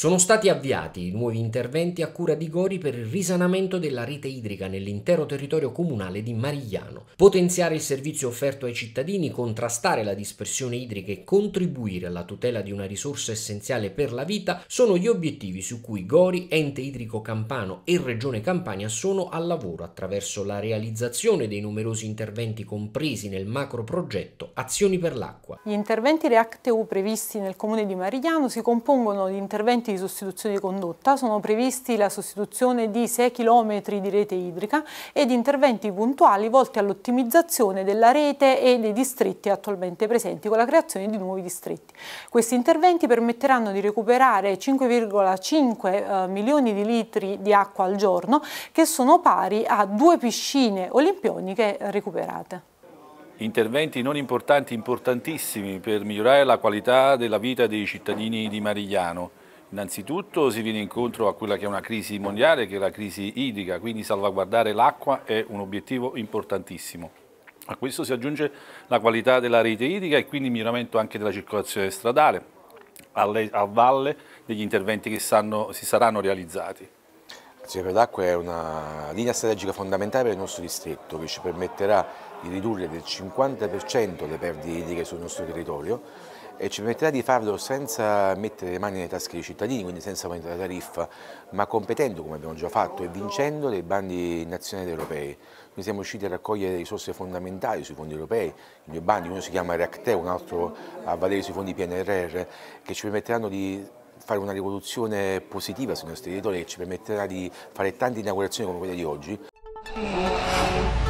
Sono stati avviati nuovi interventi a cura di Gori per il risanamento della rete idrica nell'intero territorio comunale di Marigliano, potenziare il servizio offerto ai cittadini, contrastare la dispersione idrica e contribuire alla tutela di una risorsa essenziale per la vita sono gli obiettivi su cui Gori, Ente Idrico Campano e Regione Campania sono al lavoro attraverso la realizzazione dei numerosi interventi compresi nel macro progetto Azioni per l'acqua. Gli interventi React-EU previsti nel comune di Marigliano si compongono di interventi interventi di sostituzione di condotta sono previsti la sostituzione di 6 km di rete idrica ed interventi puntuali volti all'ottimizzazione della rete e dei distretti attualmente presenti con la creazione di nuovi distretti. Questi interventi permetteranno di recuperare 5,5 eh, milioni di litri di acqua al giorno che sono pari a due piscine olimpioniche recuperate. Interventi non importanti, importantissimi per migliorare la qualità della vita dei cittadini di Marigliano. Innanzitutto si viene incontro a quella che è una crisi mondiale, che è la crisi idrica, quindi salvaguardare l'acqua è un obiettivo importantissimo. A questo si aggiunge la qualità della rete idrica e quindi il miglioramento anche della circolazione stradale, a valle degli interventi che stanno, si saranno realizzati. Sierra d'Acqua è una linea strategica fondamentale per il nostro distretto che ci permetterà di ridurre del 50% le perdite idriche sul nostro territorio e ci permetterà di farlo senza mettere le mani nelle tasche dei cittadini, quindi senza aumentare la tariffa, ma competendo come abbiamo già fatto e vincendo dei bandi nazionali ed europei. Quindi siamo riusciti a raccogliere risorse fondamentali sui fondi europei, i due bandi, uno si chiama REACTE, un altro a valere sui fondi PNRR, che ci permetteranno di fare una rivoluzione positiva sui nostri territori che ci permetterà di fare tante inaugurazioni come quella di oggi.